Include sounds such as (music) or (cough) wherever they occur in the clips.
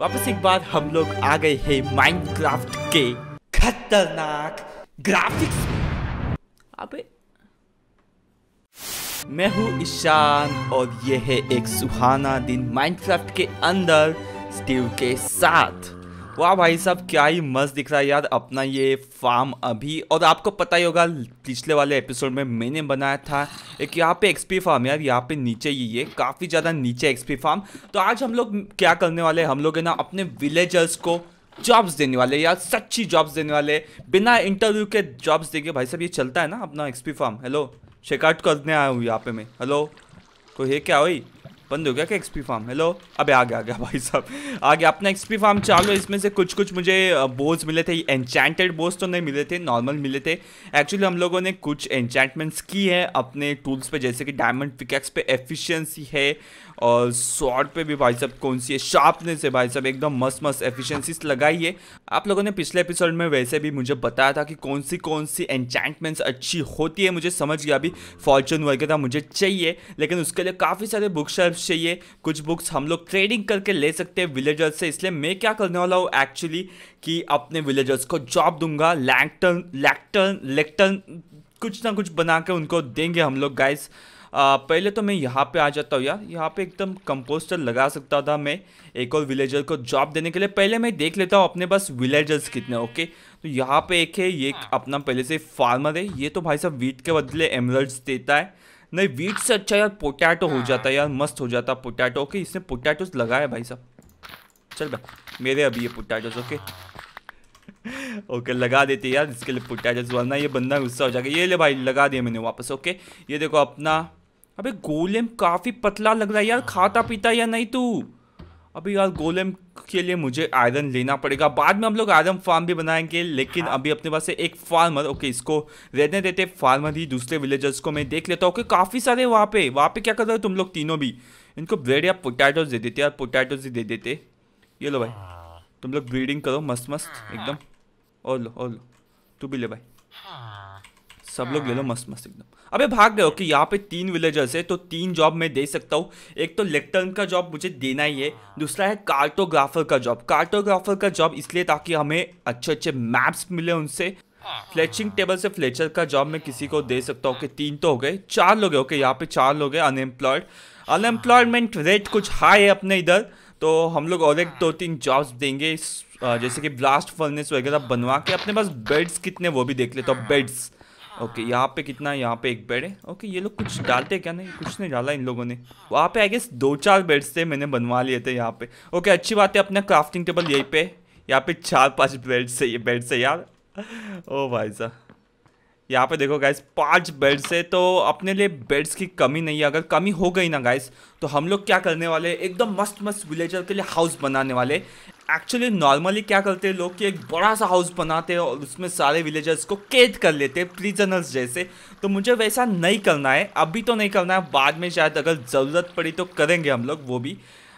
वापस एक बार हम लोग आ गए हैं माइनक्राफ्ट के खतरनाक ग्राफिक्स अबे मैं हूँ ईशान और यह है एक सुहाना दिन माइनक्राफ्ट के अंदर स्टीव के साथ वाह भाई साहब क्या ही मस्त दिख रहा है यार अपना ये फार्म अभी और आपको पता ही होगा पिछले वाले एपिसोड में मैंने बनाया था एक यहाँ पे एक्सपी फार्म यार यहाँ पे नीचे ही ये काफ़ी ज़्यादा नीचे एक्सपी फार्म तो आज हम लोग क्या करने वाले हम लोग है ना अपने विलेजर्स को जॉब्स देने वाले यार सच्ची जॉब्स देने वाले बिना इंटरव्यू के जॉब्स देंगे भाई साहब ये चलता है ना अपना एक्सपी फार्म हेलो शिकायत करने आया हूँ यहाँ पे मैं हेलो तो ये क्या हुई बंद हो गया क्या एक्सपी फार्म हेलो अबे आ गया आ गया भाई साहब आ गया अपना एक्सपी फार्म चालू इसमें से कुछ कुछ मुझे बोज मिले थे एनचैंटेड बोज तो नहीं मिले थे नॉर्मल मिले थे एक्चुअली हम लोगों ने कुछ एनचैंटमेंट्स की है अपने टूल्स पे जैसे कि डायमंड पिकैक्स पे एफिशिएंसी है और शॉर्ट पे भी भाई साहब कौन सी है शार्पनेस है भाई साहब एकदम मस्त मस्त एफिशिएंसीज लगाई है आप लोगों ने पिछले एपिसोड में वैसे भी मुझे बताया था कि कौन सी कौन सी एनचैंटमेंट्स अच्छी होती है मुझे समझ गया अभी फॉर्चून वगैरह मुझे चाहिए लेकिन उसके लिए काफ़ी सारे बुक शेल्फ बुक्स चाहिए कुछ बुक्स हम लोग ट्रेडिंग करके ले सकते हैं विलेजर्स से इसलिए मैं क्या करने वाला हूँ एक्चुअली कि अपने विलेजर्स को जॉब दूंगा लैंगटन लैक्टन लेक्टन कुछ ना कुछ बना के उनको देंगे हम लोग गाइस आ, पहले तो मैं यहाँ पे आ जाता हूँ यार यहाँ पे एकदम कंपोस्टर लगा सकता था मैं एक और विलेजर को जॉब देने के लिए पहले मैं देख लेता हूँ अपने पास विलेजर्स कितने ओके तो यहाँ पे एक है ये हाँ। अपना पहले से फार्मर है ये तो भाई साहब वीट के बदले एमरल्ड्स देता है नहीं वीट से अच्छा यार पोटैटो हो जाता है हाँ। यार मस्त हो जाता है पोटैटो ओके इसने पोटैटो लगाया भाई साहब चल भाई मेरे अभी ये पोटैटो ओके ओके लगा देते यार इसके लिए पोटैटोस वरना ये बंदा गुस्सा हो जाएगा ये ले भाई लगा दिया मैंने वापस ओके ये देखो अपना अबे गोलेम काफ़ी पतला लग रहा है यार खाता पीता या नहीं तू अभी यार गोलेम के लिए मुझे आयरन लेना पड़ेगा बाद में हम लोग आयरन फार्म भी बनाएंगे लेकिन हाँ। अभी अपने पास एक फार्मर ओके इसको रहने देते फार्मर ही दूसरे विलेजर्स को मैं देख लेता हूँ ओके काफ़ी सारे वहाँ पे वहाँ पे क्या कर रहे हो तुम लोग तीनों भी इनको ब्रेड या पोटैटोज दे देते यार पोटैटोज ही दे देते ये लो भाई हाँ। तुम लोग ब्रीडिंग करो मस्त मस्त हाँ। एकदम और लो और लो तू भी ले भाई सब लोग ले लो हाँ। मस्त मस्त एकदम अबे भाग गए ओके यहाँ पे तीन विलेजर्स है तो तीन जॉब मैं दे सकता हूँ एक तो लेक्टर्न का जॉब मुझे देना ही है हाँ। दूसरा है कार्टोग्राफर का जॉब कार्टोग्राफर का जॉब इसलिए ताकि हमें अच्छे अच्छे मैप्स मिले उनसे फ्लेचिंग हाँ। टेबल से फ्लेचर का जॉब मैं किसी को दे सकता हूँ कि तीन तो हो गए चार लोग है ओके यहाँ पे चार लोग है अनएम्प्लॉयड अनएम्प्लॉयमेंट रेट कुछ हाई है अपने इधर तो हम लोग और एक दो तीन जॉब्स देंगे जैसे कि ब्लास्ट फर्नेस वगैरह बनवा के अपने पास बेड्स कितने वो भी देख लेते हो बेड्स ओके यहाँ पे कितना यहाँ पे एक बेड है ओके ये लोग कुछ डालते क्या नहीं कुछ नहीं डाला इन लोगों ने वहाँ पे आई गेस दो चार बेड्स थे मैंने बनवा लिए थे यहाँ पे ओके अच्छी बात है अपना क्राफ्टिंग टेबल यहीं पे यहाँ पे चार पांच बेड्स है ये बेड्स है यार ओ oh, भाई साहब यहाँ पे देखो गाइस पांच बेड्स है तो अपने लिए बेड्स की कमी नहीं है अगर कमी हो गई ना गाइस तो हम लोग क्या करने वाले एकदम मस्त मस्त विलेजर के लिए हाउस बनाने वाले एक्चुअली नॉर्मली क्या करते हैं लोग कि एक बड़ा सा हाउस बनाते हैं और उसमें सारे विलेजर्स को कैद कर लेते हैं प्रिजनर्स जैसे तो मुझे वैसा नहीं करना है अभी तो नहीं करना है बाद में शायद अगर ज़रूरत पड़ी तो करेंगे हम लोग वो भी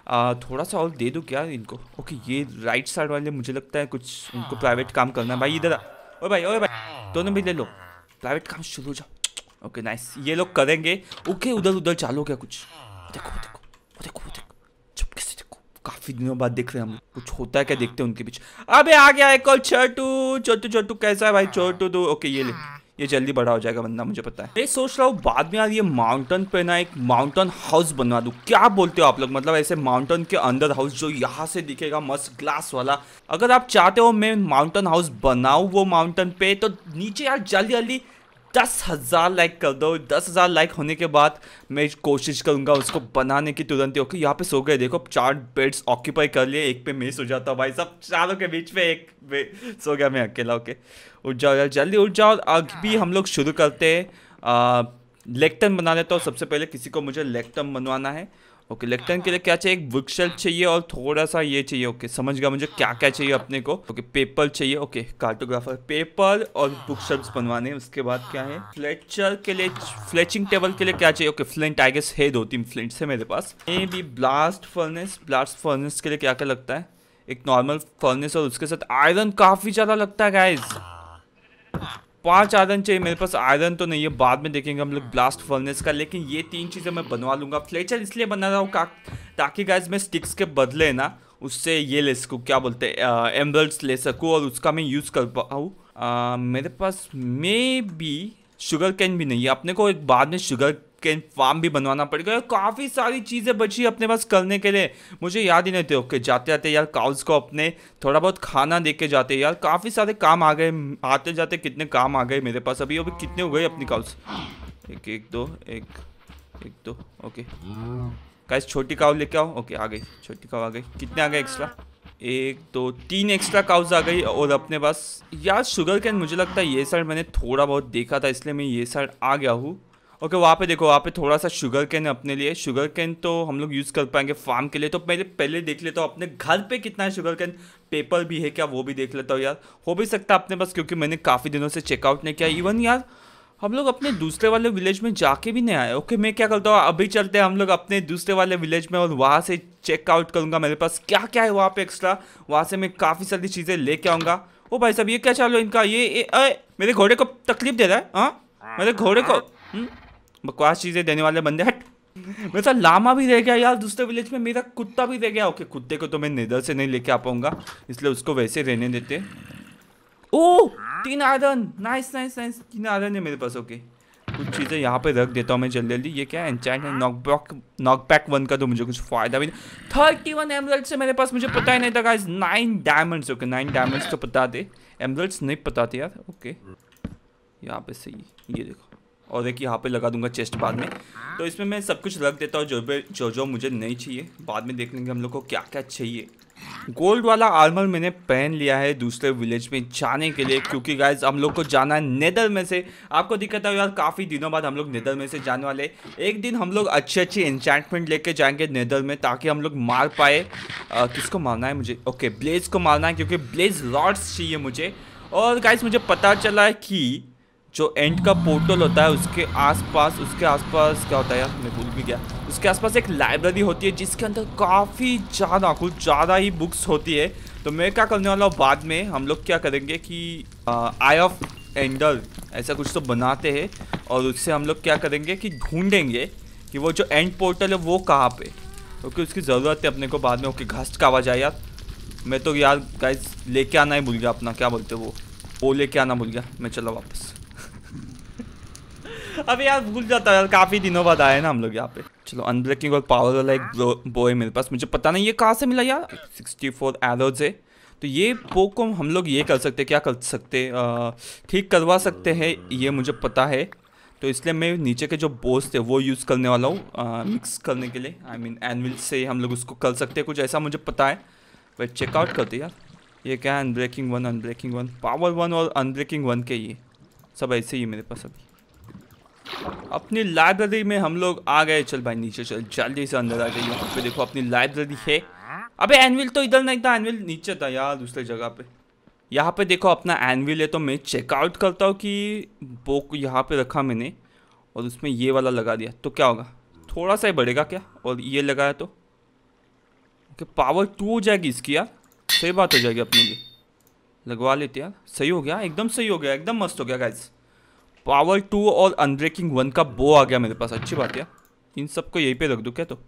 आ, थोड़ा सा और दे दूँ क्या इनको ओके ये राइट साइड वाले मुझे लगता है कुछ उनको प्राइवेट काम करना है भाई इधर ओ भाई ओ भाई दोनों भी ले लो प्राइवेट काम शुरू हो जाओ ओके नाइस हाँ। ये लोग करेंगे ओके उधर उधर चालो क्या कुछ देखो देखो देखो देखो चुपके से देखो काफी दिनों बाद देख रहे हैं हम कुछ होता है क्या देखते हैं उनके बीच अबे आ गया एक और छोटू छोटू छोटू कैसा है भाई हाँ। छोटू दो ओके ये ले हाँ। ये जल्दी बड़ा हो जाएगा बंदा मुझे पता है मैं सोच रहा हूँ बाद में यार ये माउंटेन पे ना एक माउंटेन हाउस बनवा दू क्या बोलते हो आप लोग मतलब ऐसे माउंटेन के अंदर हाउस जो यहाँ से दिखेगा मस्त ग्लास वाला अगर आप चाहते हो मैं माउंटेन हाउस बनाऊ वो माउंटेन पे तो नीचे यार जल्दी जल्दी दस हज़ार लाइक कर दो दस हज़ार लाइक होने के बाद मैं कोशिश करूँगा उसको बनाने की तुरंत ही ओके यहाँ पे सो गए देखो चार बेड्स ऑक्यूपाई कर लिए एक पे मिस हो जाता भाई सब चारों के बीच में एक पे सो गया मैं अकेला ओके उठ जाओ यार जल्दी उठ जाओ अब भी हम लोग शुरू करते हैं लेक्टन बना लेता हूँ सबसे पहले किसी को मुझे लेक्टन बनवाना है ओके लेक्टन हाँ, हाँ। के लिए क्या चाहिए एक चाहिए और थोड़ा सा ये चाहिए ओके समझ गया मुझे क्या क्या चाहिए अपने को ओके पेपर चाहिए ओके कार्टोग्राफर पेपर और बुक शेल्फ बनवाने उसके बाद क्या है फ्लेचर के लिए फ्लेचिंग टेबल के लिए क्या चाहिए ओके फ्लेंट आई गेस है दो तीन फ्लेंट्स है मेरे पास ये भी ब्लास्ट फर्नेस ब्लास्ट फर्नेस के लिए क्या क्या लगता है एक नॉर्मल फर्नेस और उसके साथ आयरन काफ़ी ज़्यादा लगता है गाइज पांच आयरन चाहिए मेरे पास आयरन तो नहीं है बाद में देखेंगे हम लोग ब्लास्ट फर्नेस का लेकिन ये तीन चीज़ें मैं बनवा लूँगा फ्लेचर इसलिए बना रहा हूँ ताकि गाइज मैं स्टिक्स के बदले ना उससे ये ले सकूँ क्या बोलते हैं एम्बल्स ले सकूँ और उसका मैं यूज़ कर पाऊँ मेरे पास मे बी शुगर कैन भी नहीं है अपने को एक बाद में शुगर कहीं फार्म भी बनवाना पड़ेगा काफ़ी सारी चीज़ें बची अपने पास करने के लिए मुझे याद ही नहीं थे ओके जाते आते यार काउस को अपने थोड़ा बहुत खाना दे के जाते यार काफ़ी सारे काम आ गए आते जाते कितने काम आ गए मेरे पास अभी अभी कितने हो गए अपनी काउस एक एक दो एक एक दो ओके का छोटी काव लेके आओ ओके आ गई छोटी काव आ गई कितने आ गए एक्स्ट्रा एक दो तीन एक्स्ट्रा काउस आ गई और अपने पास यार शुगर कैन मुझे लगता है ये साइड मैंने थोड़ा बहुत देखा था इसलिए मैं ये साइड आ गया हूँ ओके वहाँ पे देखो वहाँ पे थोड़ा सा शुगर कैन अपने लिए शुगर कैन तो हम लोग यूज़ कर पाएंगे फार्म के लिए तो पहले पहले देख लेता तो हूँ अपने घर पे कितना है शुगर कैन पेपर भी है क्या वो भी देख लेता हूँ यार हो भी सकता है अपने पास क्योंकि मैंने काफ़ी दिनों से चेकआउट नहीं किया इवन यार हम लोग अपने दूसरे वाले विलेज में जाके भी नहीं आए ओके मैं क्या करता हूँ अभी चलते हैं हम लोग अपने दूसरे वाले विलेज में और वहाँ से चेकआउट करूँगा मेरे पास क्या क्या है वहाँ पर एक्स्ट्रा वहाँ से मैं काफ़ी सारी चीज़ें लेके आऊँगा ओ भाई साहब ये क्या चालू इनका ये, मेरे घोड़े को तकलीफ दे रहा है हाँ मेरे घोड़े को हुँ? हम्म? बकवास चीज़ें देने वाले बंदे हट मेरे साथ लामा भी रह गया यार दूसरे विलेज में मेरा कुत्ता भी रह गया ओके कुत्ते को तो मैं निधर से नहीं लेके आ पाऊंगा इसलिए उसको वैसे रहने देते ओ तीन आयरन नाइस नाइस नाइस तीन आयरन है मेरे पास ओके कुछ चीज़ें यहाँ पे रख देता हूँ मैं जल्दी जल्दी ये क्या एंचाइट है knockback knockback one का तो मुझे कुछ फायदा भी नहीं थर्टी वन एमरल्ड से मेरे पास मुझे पता ही नहीं था guys nine diamonds okay nine diamonds तो पता थे एमरल्ड्स नहीं पता थे यार ओके यहाँ पे सही ये देखो और एक यहाँ पे लगा दूंगा चेस्ट बाद में तो इसमें मैं सब कुछ रख देता हूँ जो जो जो मुझे नहीं चाहिए बाद में देख लेंगे हम लोग को क्या क्या चाहिए गोल्ड वाला आर्मर मैंने पहन लिया है दूसरे विलेज में जाने के लिए क्योंकि गाइज हम लोग को जाना है नेदर में से आपको दिक्कत है यार काफ़ी दिनों बाद हम लोग नेदर में से जाने वाले एक दिन हम लोग अच्छे अच्छे इंचैंटमेंट लेके जाएंगे नेदर में ताकि हम लोग मार पाए आ, किसको मारना है मुझे ओके ब्लेज को मारना है क्योंकि ब्लेज लॉर्ड्स चाहिए मुझे और गाइज मुझे पता चला है कि जो एंड का पोर्टल होता है उसके आसपास उसके आसपास क्या होता है यार मैं भूल भी गया उसके आसपास एक लाइब्रेरी होती है जिसके अंदर काफ़ी ज़्यादा कुछ ज़्यादा ही बुक्स होती है तो मैं क्या करने वाला हूँ बाद में हम लोग क्या करेंगे कि आई ऑफ एंडर ऐसा कुछ तो बनाते हैं और उससे हम लोग क्या करेंगे कि ढूंढेंगे कि वो जो एंड पोर्टल है वो कहाँ पर क्योंकि तो उसकी ज़रूरत है अपने को बाद में ओके घास्ट घास का आवाज़ आया यार मैं तो यार गाइस लेके आना ही भूल गया अपना क्या बोलते वो वो लेके आना भूल गया मैं चला वापस अभी यार भूल जाता है काफी दिनों बाद आए ना हम लोग यहाँ पे चलो अनब्रेकिंग और पावर वाला एक बो है मेरे पास मुझे पता नहीं ये कहाँ से मिला यार सिक्सटी फोर एलोज है तो ये पो को हम लोग ये कर सकते क्या कर सकते ठीक करवा सकते हैं ये मुझे पता है तो इसलिए मैं नीचे के जो बोस थे वो यूज़ करने वाला हूँ मिक्स करने के लिए आई मीन एनविल से हम लोग उसको कर सकते हैं कुछ ऐसा मुझे पता है वह चेकआउट करते यार ये क्या है unbreaking one unbreaking one power one और अनब्रेकिंग वन के ये सब ऐसे ही मेरे पास अभी अपनी लाइब्रेरी में हम लोग आ गए चल भाई नीचे चल जल्दी से अंदर आ गए यहाँ पे देखो अपनी लाइब्रेरी है अबे एनविल तो इधर नहीं था एनविल नीचे था यार दूसरे जगह पे यहाँ पे देखो अपना एनविल है तो मैं चेकआउट करता हूँ कि बुक यहाँ पे रखा मैंने और उसमें ये वाला लगा दिया तो क्या होगा थोड़ा सा ही बढ़ेगा क्या और ये लगाया तो ओके पावर टू हो जाएगी इसकी यार सही बात हो जाएगी अपने लिए लगवा लेते यार सही हो गया एकदम सही हो गया एकदम मस्त हो गया गाइज़ पावर टू और अनब्रेकिंग वन का बो आ गया मेरे पास अच्छी बात है इन सबको यहीं पे रख दूँ क्या तो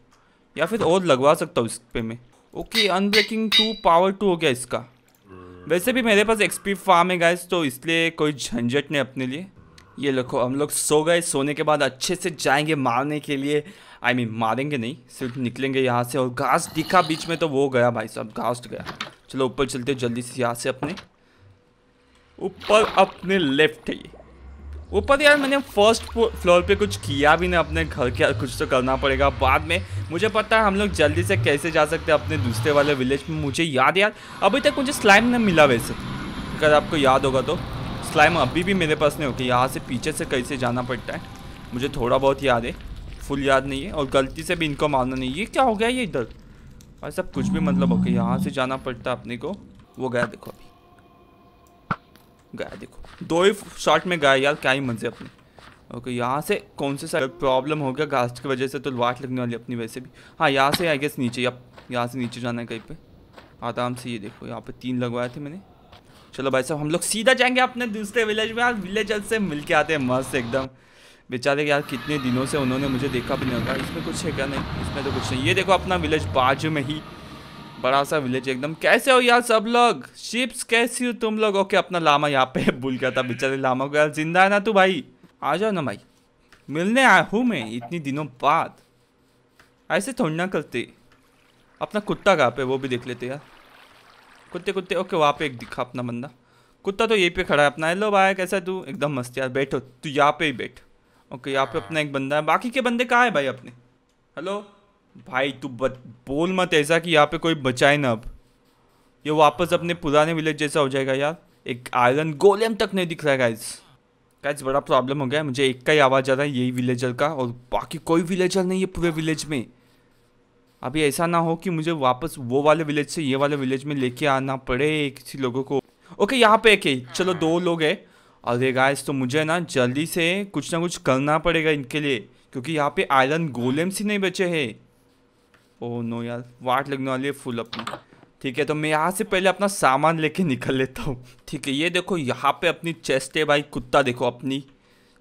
या फिर और लगवा सकता हूँ इस पे मैं okay unbreaking two power two हो गया इसका वैसे भी मेरे पास एक्सपी फार्म है गाइस तो इसलिए कोई झंझट नहीं अपने लिए ये लखो हम लोग सो गए सोने के बाद अच्छे से जाएंगे मारने के लिए आई I मीन mean, मारेंगे नहीं सिर्फ निकलेंगे यहाँ से और घास दिखा बीच में तो वो गया भाई साहब घास गया चलो ऊपर चलते जल्दी से यहाँ से अपने ऊपर अपने लेफ्ट है ये ऊपर तो यार मैंने फर्स्ट फ्लोर पे कुछ किया भी ना अपने घर के कुछ तो करना पड़ेगा बाद में मुझे पता है हम लोग जल्दी से कैसे जा सकते हैं अपने दूसरे वाले विलेज में मुझे याद यार अभी तक मुझे स्लाइम ना मिला वैसे अगर आपको याद होगा तो स्लाइम अभी भी मेरे पास नहीं होती यहाँ से पीछे से कैसे जाना पड़ता है मुझे थोड़ा बहुत याद है फुल याद नहीं है और गलती से भी इनको मानना नहीं ये क्या हो गया ये इधर भाई सब कुछ भी मतलब ओके यहाँ से जाना पड़ता अपने को वो गया देखो गया देखो दो ही शॉट में गया यार क्या ही मजे अपने ओके यहाँ से कौन से साइड प्रॉब्लम हो गया घास की वजह से तो वाट लगने वाली अपनी वैसे भी हाँ यहाँ से आई गेस नीचे अब यहाँ से नीचे जाना है कहीं पे आराम से ये देखो यहाँ पे तीन लगवाए थे मैंने चलो भाई साहब हम लोग सीधा जाएंगे अपने दूसरे विलेज में यार विलेज से मिल के आते हैं मस्त एकदम बेचारे यार कितने दिनों से उन्होंने मुझे देखा भी नहीं होगा इसमें कुछ है क्या नहीं इसमें तो कुछ नहीं ये देखो अपना विलेज बाजू में ही बड़ा सा विलेज एकदम कैसे हो यार सब लोग शिप्स कैसी हो तुम लोग ओके अपना लामा यहाँ पे (laughs) भूल गया था बेचारे लामा को यार जिंदा है ना तू भाई आ जाओ ना भाई मिलने आया हूँ मैं इतनी दिनों बाद ऐसे थोड़ी ना करते अपना कुत्ता कहाँ पे वो भी देख लेते यार कुत्ते कुत्ते ओके वहाँ पे एक दिखा अपना बंदा कुत्ता तो यहीं पे खड़ा है अपना हेलो भाई कैसा है तू एकदम मस्त यार बैठो तू यहाँ पे ही बैठ ओके यहाँ पे अपना एक बंदा है बाकी के बंदे कहाँ है भाई अपने हेलो भाई तू बोल मत ऐसा कि यहाँ पे कोई बचाए ना अब ये वापस अपने पुराने विलेज जैसा हो जाएगा यार एक आयरन गोलेम तक नहीं दिख रहा है गाइज गाइज बड़ा प्रॉब्लम हो गया है मुझे एक का ही आवाज़ आ रहा है यही विलेजर का और बाकी कोई विलेजर नहीं है पूरे विलेज में अभी ऐसा ना हो कि मुझे वापस वो वाले विलेज से ये वाले विलेज में लेके आना पड़े किसी लोगों को ओके यहाँ पे एक ही चलो दो लोग है अरे गाइज तो मुझे ना जल्दी से कुछ ना कुछ करना पड़ेगा इनके लिए क्योंकि यहाँ पे आयरन गोलेम्स ही नहीं बचे हैं ओ oh, नो यार वाट लगने वाली है फुल अपनी ठीक है तो मैं यहाँ से पहले अपना सामान लेके निकल लेता हूँ ठीक है ये देखो यहाँ पे अपनी चेस्ट है भाई कुत्ता देखो अपनी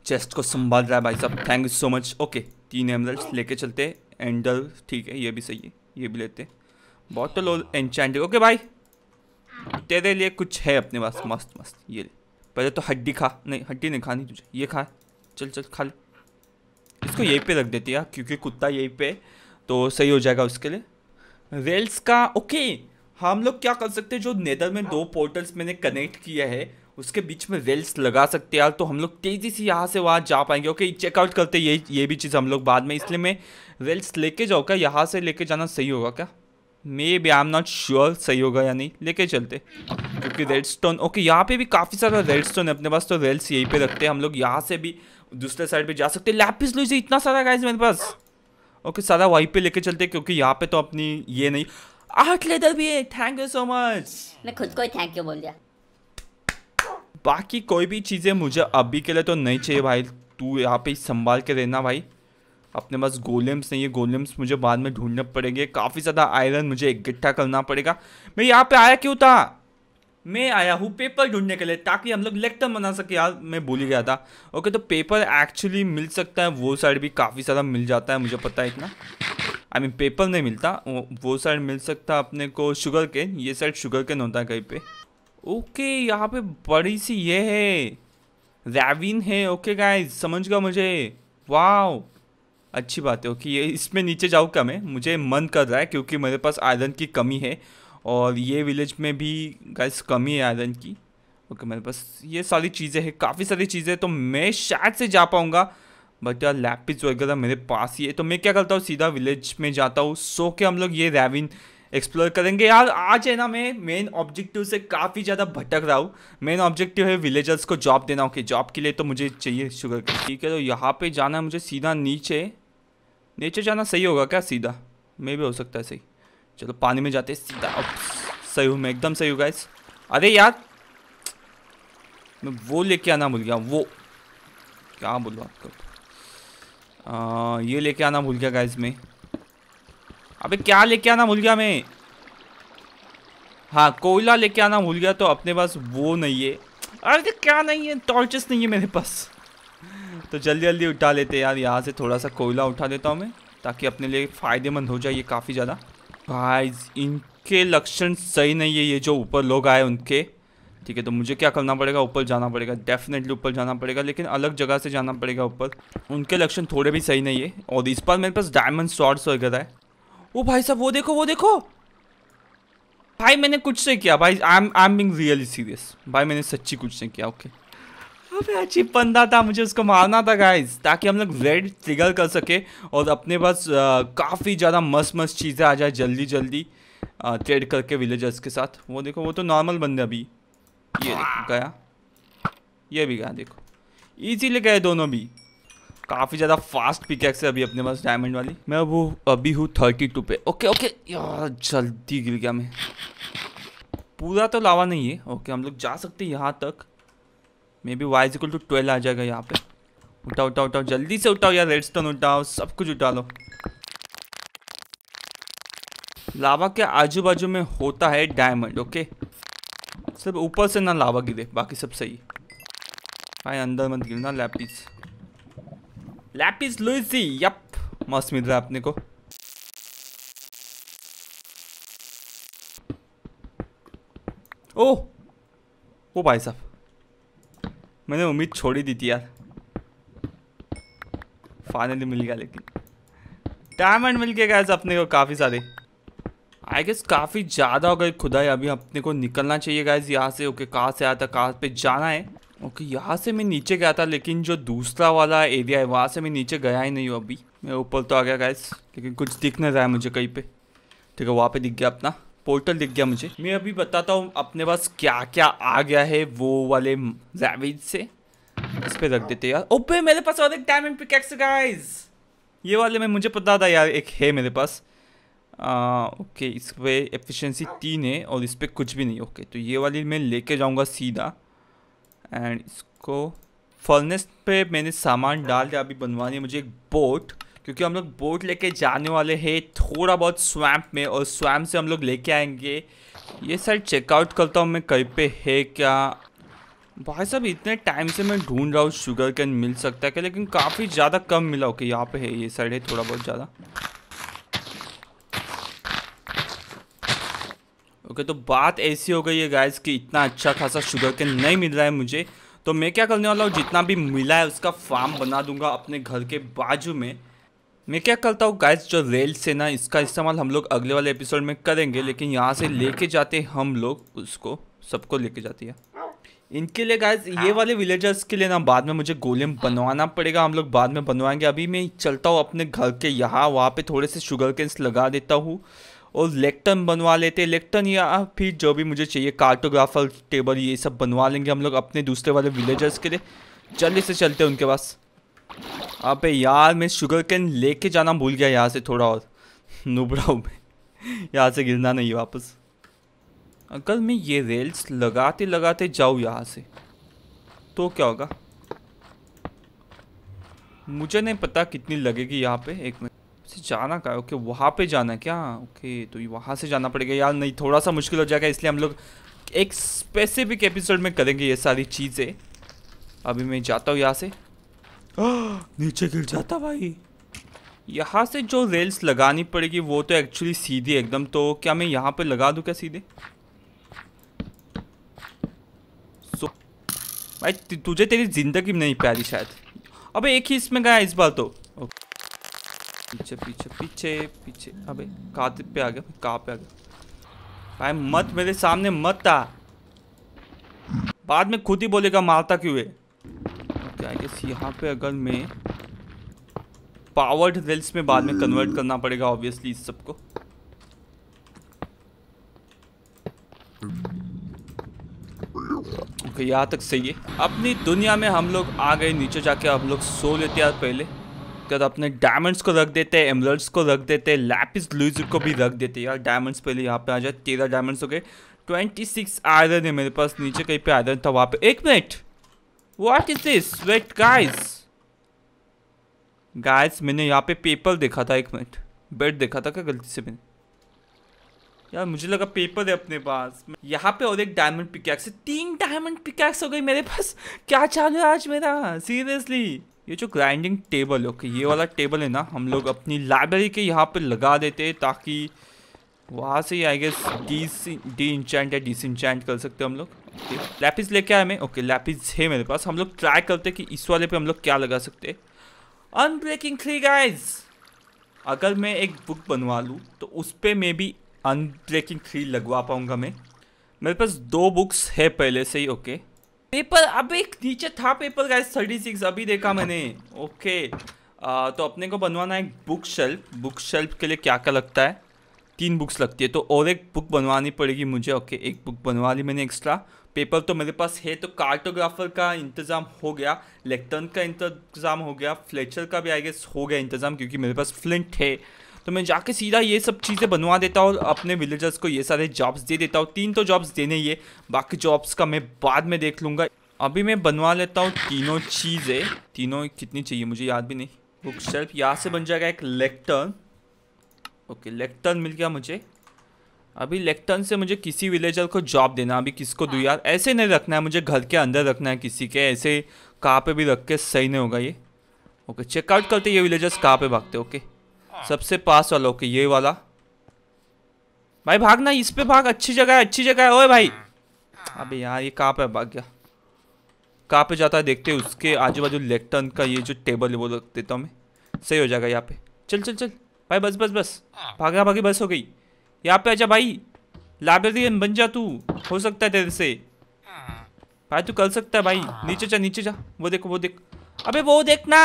चेस्ट को संभाल रहा है भाई साहब thank you so much okay तीन एमरल्स लेके चलते हैं एंडल ठीक है ये भी सही है ये भी लेते बॉटल और एनचैंड ओके भाई तेरे लिए कुछ है अपने पास मस्त मस्त ये पहले तो हड्डी खा नहीं हड्डी नहीं खानी तुझे ये खा चल चल खा ले इसको यहीं पे रख देती यार क्योंकि कुत्ता यहीं पे तो सही हो जाएगा उसके लिए रेल्स का ओके हम लोग क्या कर सकते हैं जो नेदर में दो पोर्टल्स मैंने कनेक्ट किया है उसके बीच में रेल्स लगा सकते हैं यार तो हम लोग तेज़ी से यहाँ से वहाँ जा पाएंगे ओके चेकआउट करते ये ये भी चीज़ हम लोग बाद में इसलिए मैं रेल्स लेके जाऊँ क्या यहाँ से लेके जाना सही होगा क्या maybe I am not sure सही होगा या नहीं लेके चलते क्योंकि रेड स्टोन ओके यहाँ पे भी काफ़ी सारा रेड स्टोन है अपने पास तो रेल्स यहीं पे रखते हैं हम लोग यहाँ से भी दूसरे साइड पे जा सकते हैं लैपिस लीजिए इतना सारा गाइज मेरे पास ओके सारा वाइप पे लेके चलते क्योंकि यहाँ पे तो अपनी ये नहीं आठ लेदर भी है थैंक यू सो मच मैं खुद को ही थैंक यू बोल दिया बाकी कोई भी चीज़ें मुझे अभी के लिए तो नहीं चाहिए भाई तू यहाँ पे संभाल के रहना भाई अपने पास गोलेम्स नहीं है गोलेम्स मुझे बाद में ढूंढने पड़ेंगे काफ़ी ज़्यादा आयरन मुझे इकट्ठा करना पड़ेगा मैं यहाँ पे आया क्यों था मैं आया हूँ पेपर ढूंढने के लिए ताकि हम लोग लेक्टर बना सके यार मैं भूल ही गया था ओके तो पेपर एक्चुअली मिल सकता है वो साइड भी काफ़ी सारा मिल जाता है मुझे पता है इतना I I mean mean, paper नहीं मिलता वो साइड मिल सकता अपने को शुगर केन ये साइड शुगर केन होता है कहीं पे ओके यहाँ पे बड़ी सी ये है रैविन है ओके गाइस समझ गया मुझे वाह अच्छी बात है ओके ये इसमें नीचे जाऊँ क्या मैं मुझे मन कर रहा है क्योंकि मेरे पास आयरन की कमी है और ये विलेज में भी गैस कमी है आयरन की ओके मेरे पास ये सारी चीज़ें हैं काफ़ी सारी चीज़ें तो मैं शायद से जा पाऊँगा बट यार लैपिस वगैरह मेरे पास ही है तो मैं क्या करता हूँ सीधा विलेज में जाता हूँ सो के हम लोग ये रैविन एक्सप्लोर करेंगे यार आज है ना मैं मेन ऑब्जेक्टिव से काफ़ी ज़्यादा भटक रहा हूँ मेन ऑब्जेक्टिव है विलेजर्स को जॉब देना ओके जॉब के लिए तो मुझे चाहिए शुगर ठीक है तो यहाँ पे जाना है मुझे सीधा नीचे नीचे जाना सही होगा क्या सीधा मे भी हो सकता है सही चलो पानी में जाते सीधा अब सही हूँ मैं एकदम सही हूँ गाइस अरे यार मैं वो लेके आना भूल गया वो क्या बोलो आपको ये लेके आना भूल गया गाइस मैं अबे क्या लेके आना भूल गया मैं हाँ कोयला लेके आना भूल गया तो अपने पास वो नहीं है अरे तो क्या नहीं है टॉर्चेस नहीं है मेरे पास तो जल्दी जल्दी उठा लेते यार यहाँ से थोड़ा सा कोयला उठा देता हूँ मैं ताकि अपने लिए फ़ायदेमंद हो जाए ये काफ़ी ज़्यादा भाई इनके लक्षण सही नहीं है ये जो ऊपर लोग आए उनके ठीक है तो मुझे क्या करना पड़ेगा ऊपर जाना पड़ेगा डेफिनेटली ऊपर जाना पड़ेगा लेकिन अलग जगह से जाना पड़ेगा ऊपर उनके लक्षण थोड़े भी सही नहीं है और इस बार मेरे पास डायमंड शॉर्ट्स वगैरह है वो भाई साहब वो देखो वो देखो भाई मैंने कुछ नहीं किया भाई I am I am being really serious भाई मैंने सच्ची कुछ नहीं किया ओके okay. अबे अजीब बंदा था मुझे उसको मारना था गाइस ताकि हम लोग रेड ट्रिगर कर सके और अपने पास काफ़ी ज़्यादा मस्त मस्त चीज़ें आ जाए जल्दी जल्दी ट्रेड करके विलेजर्स के साथ वो देखो वो तो नॉर्मल बंदे अभी ये देखो गया ये भी गया देखो इजीले गए दोनों भी काफ़ी ज़्यादा फास्ट पिकैक्स है अभी अपने पास डायमंड वाली मैं वो अभी हूँ थर्टी टू पे ओके ओके यार जल्दी गिर गया मैं पूरा तो लावा नहीं है ओके हम लोग जा सकते हैं यहाँ तक maybe Y's equal to twelve आ जाएगा यहाँ पे उठाओ उठाओ उठाओ जल्दी से उठाओ यार रेड स्टोन उठाओ सब कुछ उठा लो लावा के आजू बाजू में होता है डायमंड ओके सिर्फ ऊपर से ना लावा गिरे बाकी सब सही भाई अंदर मत गिरना लैपिस लैपिस लुइसी यप मस्त मिल रहा है अपने को ओ ओ भाई साहब मैंने उम्मीद छोड़ ही दी थी यार फाइनली मिल गया लेकिन डायमंड मिल गया गया अपने को काफ़ी सारे आई गेस काफ़ी ज़्यादा हो गई खुदाई अभी अपने को निकलना चाहिए गैस यहाँ से ओके कहाँ से आया था कहाँ पे जाना है ओके यहाँ से मैं नीचे गया था लेकिन जो दूसरा वाला एरिया है वहाँ से मैं नीचे गया ही नहीं हूँ अभी मैं ऊपर तो आ गया गैस लेकिन कुछ दिख नहीं रहा है मुझे कहीं पे ठीक है वहाँ पे दिख गया अपना पोर्टल दिख गया मुझे मैं अभी बताता हूँ अपने पास क्या क्या आ गया है वो वाले जैविज से इस पर रख देते यार ओपे मेरे पास और एक डायमंड पिकेक्स गाइस ये वाले में मुझे पता था यार एक है मेरे पास आ, ओके इस पर एफिशिएंसी तीन है और इस पर कुछ भी नहीं ओके तो ये वाली मैं लेके जाऊँगा सीधा एंड इसको फर्नेस पे मैंने सामान डाल दिया अभी बनवानी है मुझे एक बोट क्योंकि हम लोग बोट लेके जाने वाले हैं थोड़ा बहुत स्वैम्प में और स्वैम्प से हम लोग लेके आएंगे ये सर चेकआउट करता हूँ मैं कहीं पे है क्या भाई साहब इतने टाइम से मैं ढूंढ रहा हूँ शुगर कैन मिल सकता है क्या लेकिन काफ़ी ज़्यादा कम मिला ओके यहाँ पे है ये साइड है थोड़ा बहुत ज़्यादा ओके तो बात ऐसी हो गई है गाइस कि इतना अच्छा खासा शुगर कैन नहीं मिल रहा है मुझे तो मैं क्या करने वाला हूँ जितना भी मिला है उसका फार्म बना दूंगा अपने घर के बाजू में मैं क्या करता हूँ गाइस जो रेल से ना इसका इस्तेमाल हम लोग अगले वाले एपिसोड में करेंगे लेकिन यहाँ से लेके जाते हम लोग उसको सबको लेके जाती है इनके लिए गाइस ये हाँ। वाले विलेजर्स के लिए ना बाद में मुझे गोलेम बनवाना पड़ेगा हम लोग बाद में बनवाएंगे अभी मैं चलता हूँ अपने घर के यहाँ वहाँ पे थोड़े से शुगर केन्स लगा देता हूँ और लेक्टन बनवा लेते लेक्टन या फिर जो भी मुझे चाहिए कार्टोग्राफर टेबल ये सब बनवा लेंगे हम लोग अपने दूसरे वाले विलेजर्स के लिए जल्दी से चलते उनके पास अबे यार मैं शुगर कैन लेके जाना भूल गया यहाँ से थोड़ा और नुबरा हूँ मैं यहाँ से गिरना नहीं वापस अगर मैं ये रेल्स लगाते लगाते जाऊँ यहाँ से तो क्या होगा मुझे नहीं पता कितनी लगेगी यहाँ पे एक मिनट से जाना का ओके वहाँ पे जाना क्या ओके तो वहाँ से जाना पड़ेगा यार नहीं थोड़ा सा मुश्किल हो जाएगा इसलिए हम लोग एक स्पेसिफिक एपिसोड में करेंगे ये सारी चीज़ें अभी मैं जाता हूँ यहाँ से (gasps) नीचे गिर जाता भाई यहाँ से जो रेल्स लगानी पड़ेगी वो तो एक्चुअली सीधी एकदम तो क्या मैं यहाँ पे लगा दूँ क्या सीधे सो भाई तुझे तेरी ज़िंदगी नहीं प्यारी शायद अबे एक ही इसमें गया इस बार तो पीछे पीछे पीछे पीछे अबे अभी पे आ गया कहाँ पे आ गया भाई मत मेरे सामने मत आ बाद में खुद ही बोलेगा मारता क्यों है मीन्स यहाँ पे अगर मैं पावर्ड रेल्स में बाद में कन्वर्ट करना पड़ेगा ऑब्वियसली इस सबको okay, यहाँ तक सही है अपनी दुनिया में हम लोग आ गए नीचे जाके हम लोग सो लेते यार पहले क्या तो अपने डायमंड्स को रख देते हैं एमरल्ड्स को रख देते हैं लैपिस लूज को भी रख देते यार डायमंड्स पहले यहाँ पे आ जाए तेरह डायमंड्स हो गए ट्वेंटी सिक्स आयरन है मेरे पास नीचे कहीं पे आयरन था वहाँ पे एक minute What is this? Wait, guys. Guys मैंने यहाँ पे पेपर देखा था एक मिनट बेड देखा था क्या गलती से मैंने यार मुझे लगा पेपर है अपने पास यहाँ पे और एक डायमंड पिकैक्स है तीन डायमंड पिकैक्स हो गई मेरे पास क्या चालू है आज मेरा सीरियसली ये जो ग्राइंडिंग टेबल है ओके ये वाला टेबल है ना हम लोग अपनी लाइब्रेरी के यहाँ पे लगा देते हैं ताकि वहाँ से ही I guess D D enchant या डिस कर सकते हम लोग लैपिस लेके आए हमें ओके लैपिस है मेरे पास हम लोग ट्राई करते कि इस वाले पे हम लोग क्या लगा सकते अनब्रेकिंग थ्री गाइज अगर मैं एक बुक बनवा लूँ तो उस पर मे भी अनब्रेकिंग थ्री लगवा पाऊँगा मैं मेरे पास दो बुक्स है पहले से ही ओके पेपर अब एक नीचे था पेपर गाइज थर्टी सिक्स अभी देखा मैंने ओके आ, तो अपने को बनवाना है एक बुक शेल्फ बुक शेल्फ के लिए क्या क्या लगता है तीन बुक्स लगती है तो और एक बुक बनवानी पड़ेगी मुझे ओके एक बुक बनवा ली मैंने एक्स्ट्रा पेपर तो मेरे पास है तो कार्टोग्राफर का इंतज़ाम हो गया लेक्टर्न का इंतज़ाम हो गया फ्लेचर का भी आई गेस हो गया इंतज़ाम क्योंकि मेरे पास फ्लिंट है तो मैं जाके सीधा ये सब चीज़ें बनवा देता हूँ और अपने विलेजर्स को ये सारे जॉब्स दे देता हूँ तीन तो जॉब्स देने ही है बाकी जॉब्स का मैं बाद में देख लूँगा अभी मैं बनवा लेता हूँ तीनों चीज़ें तीनों कितनी चाहिए मुझे याद भी नहीं बुक शेल्फ यहाँ से बन जाएगा एक लेक्टर्न ओके लेक्टर्न मिल गया मुझे अभी लेक्टन से मुझे किसी विलेजर को जॉब देना अभी किसको दो यार ऐसे नहीं रखना है मुझे घर के अंदर रखना है किसी के ऐसे कहाँ पे भी रख के सही नहीं होगा ये ओके चेकआउट करते ये विलेजर्स कहाँ पे भागते ओके हाँ। सबसे पास वाला ओके ये वाला भाई भागना इस पे भाग अच्छी जगह है अच्छी जगह है ओए भाई हाँ। अभी यार ये कहाँ पे भाग गया कहाँ पे जाता है देखते उसके आजू बाजू लेक्टन का ये जो टेबल है वो रख देता हूँ मैं सही हो जाएगा यहाँ पे चल चल चल भाई बस बस बस हाँ। भागा भागी बस हो गई यहाँ पे आजा भाई लाइब्रेरियन बन जा तू हो सकता है तेरे से भाई तू कर सकता है भाई नीचे जा नीचे जा वो देखो वो देख अबे वो देखना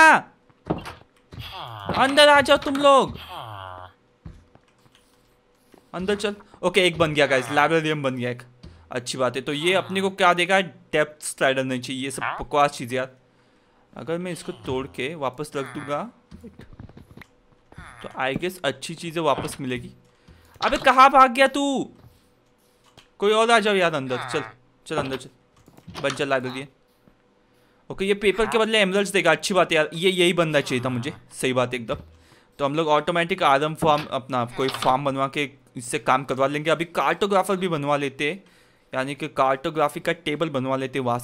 अंदर आ जाओ तुम लोग अंदर चल ओके एक बन गया गाइस बन गया एक अच्छी बात है तो ये अपने को क्या देगा डेप्थ स्लाइडर नहीं चाहिए ये सब बकवास चीज़ यार अगर मैं इसको तोड़ के वापस रख दूंगा तो आई गेस अच्छी चीज़ें वापस मिलेगी अबे कहा भाग गया तू कोई और आ जाओ यार अंदर हाँ। चल चल अंदर चल बन जल ला दिए ओके ये पेपर के बदले एमरल्स देगा अच्छी बात है यार ये यही बनना चाहिए था मुझे सही बात एकदम तो हम लोग ऑटोमेटिक आदम फार्म अपना कोई फार्म हाँ। बनवा के इससे काम करवा लेंगे अभी कार्टोग्राफर भी बनवा लेते हैं यानी कि कार्टोग्राफी का टेबल बनवा लेते वहाँ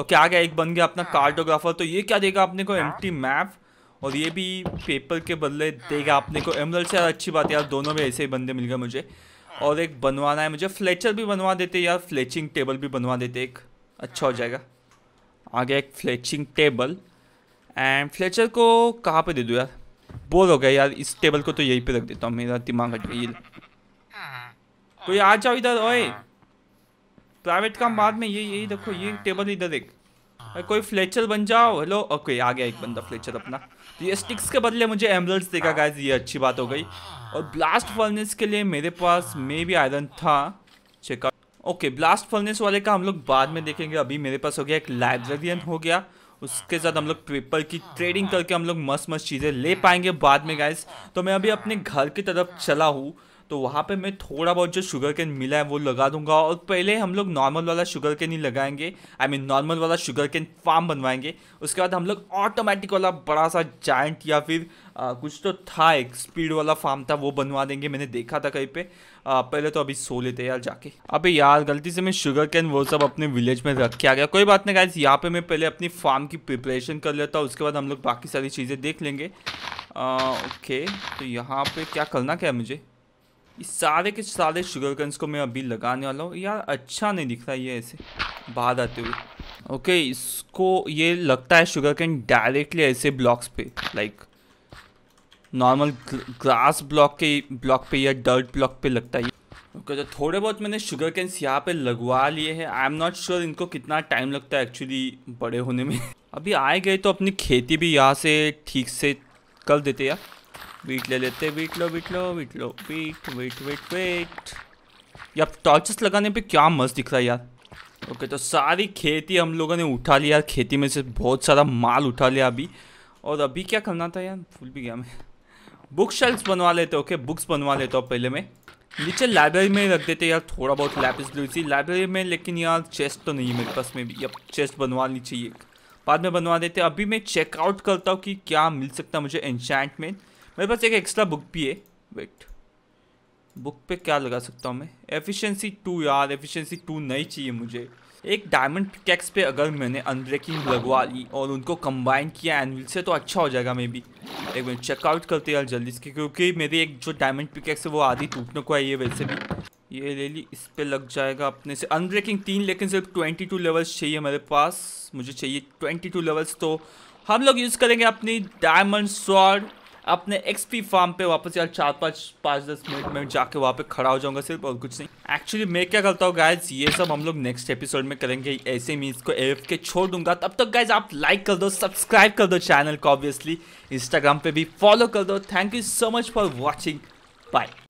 ओके आ गया एक बन गया अपना कार्टोग्राफर हाँ। तो ये क्या देगा अपने को एम मैप और ये भी पेपर के बदले हाँ। देगा आपने को एमरल से यार अच्छी बात है यार दोनों में ऐसे ही बंदे मिल गए मुझे हाँ। और एक बनवाना है मुझे फ्लेचर भी बनवा देते यार फ्लेचिंग टेबल भी बनवा देते एक अच्छा हो हाँ। जाएगा आगे एक फ्लेचिंग टेबल एंड फ्लेचर को कहाँ पे दे दूँ यार बोर हो गया यार इस टेबल को तो यहीं पे रख देता हूँ मेरा दिमाग हट गया कोई आ जाओ इधर ओए प्राइवेट काम बाद में ये यही रखो ये टेबल इधर एक कोई फ्लेचर बन जाओ हेलो ओके आ गया एक बंदा फ्लेचर अपना तो ये स्टिक्स के बदले मुझे एम्बल्स देगा गया ये अच्छी बात हो गई और ब्लास्ट फर्नेस के लिए मेरे पास मे भी आयरन था चेकअप ओके ब्लास्ट फर्नेस वाले का हम लोग बाद में देखेंगे अभी मेरे पास हो गया एक लाइब्रेरियन हो गया उसके साथ हम लोग पेपर की ट्रेडिंग करके हम लोग मस्त मस्त चीज़ें ले पाएंगे बाद में गाइज तो मैं अभी अपने घर की तरफ चला हूँ तो वहाँ पे मैं थोड़ा बहुत जो शुगर केन मिला है वो लगा दूंगा और पहले हम लोग नॉर्मल वाला शुगर केन ही लगाएंगे आई मीन नॉर्मल वाला शुगर केन फार्म बनवाएंगे उसके बाद हम लोग ऑटोमेटिक वाला बड़ा सा जाइंट या फिर आ, कुछ तो था एक स्पीड वाला फार्म था वो बनवा देंगे मैंने देखा था कहीं पे आ, पहले तो अभी सो लेते यार जाके अभी यार गलती से मैं शुगर कैन वो सब अपने विलेज में रख के आ गया कोई बात नहीं गाइज यहाँ पे मैं पहले अपनी फार्म की प्रिपरेशन कर लेता हूँ उसके बाद हम लोग बाकी सारी चीज़ें देख लेंगे आ, ओके तो यहाँ पे क्या करना क्या है मुझे सारे के सारे शुगर कन्स को मैं अभी लगाने वाला हूँ यार अच्छा नहीं दिख रहा ये ऐसे बाहर आते हुए ओके इसको ये लगता है शुगर कैन डायरेक्टली ऐसे ब्लॉक्स पे लाइक नॉर्मल ग्रास ब्लॉक के ब्लॉक पे या डर्ट ब्लॉक पे लगता है ओके okay, तो थोड़े बहुत मैंने शुगर कैंस यहाँ पे लगवा लिए हैं आई एम नॉट श्योर इनको कितना टाइम लगता है एक्चुअली बड़े होने में (laughs) अभी आए गए तो अपनी खेती भी यहाँ से ठीक से कर देते यार बीट ले लेते बीट लो बीट लो बीट लो बीट वेट वेट वेट यार टॉर्चेस लगाने पे क्या मस्त दिख रहा है यार ओके okay, तो सारी खेती हम लोगों ने उठा लिया यार खेती में से बहुत सारा माल उठा लिया अभी और अभी क्या करना था यार फूल भी गया मैं बुक शेल्फ बनवा लेते ओके बुक्स बनवा लेता हूँ पहले मैं नीचे लाइब्रेरी में रख देते यार थोड़ा बहुत लैपिस ब्लूसी लाइब्रेरी में लेकिन यार चेस्ट तो नहीं है मेरे पास में भी अब चेस्ट बनवानी चाहिए बाद में बनवा देते अभी मैं चेकआउट करता हूँ कि क्या मिल सकता है मुझे एनशैंटमेंट मेरे पास एक एक्स्ट्रा बुक भी है वेट बुक पे क्या लगा सकता हूँ मैं एफिशिएंसी टू यार एफिशिएंसी टू नहीं चाहिए मुझे एक डायमंड पिकैक्स पे अगर मैंने अनब्रेकिंग लगवा ली और उनको कंबाइन किया एनविल से तो अच्छा हो जाएगा मे बी एक मिनट चेकआउट करते यार जल्दी इसके क्योंकि मेरी एक जो डायमंड पिकैक्स है वो आधी टूटने को आई है वैसे भी ये ले ली इस पर लग जाएगा अपने से अनब्रेकिंग तीन लेकिन सिर्फ ट्वेंटी टू लेवल्स चाहिए मेरे पास मुझे चाहिए ट्वेंटी टू लेवल्स तो हम लोग यूज़ करेंगे अपनी डायमंड स्वाड अपने एक्सपी फार्म पे वापस यार चार पाँच पाँच दस मिनट में जाके वहाँ पे खड़ा हो जाऊंगा सिर्फ और कुछ नहीं एक्चुअली मैं क्या करता हूँ गाइज ये सब हम लोग नेक्स्ट एपिसोड में करेंगे ऐसे मीन्स इसको एफ के छोड़ दूंगा तब तक गाइज आप लाइक कर दो सब्सक्राइब कर दो चैनल को ऑब्वियसली इंस्टाग्राम पे भी फॉलो कर दो thank you so much for watching bye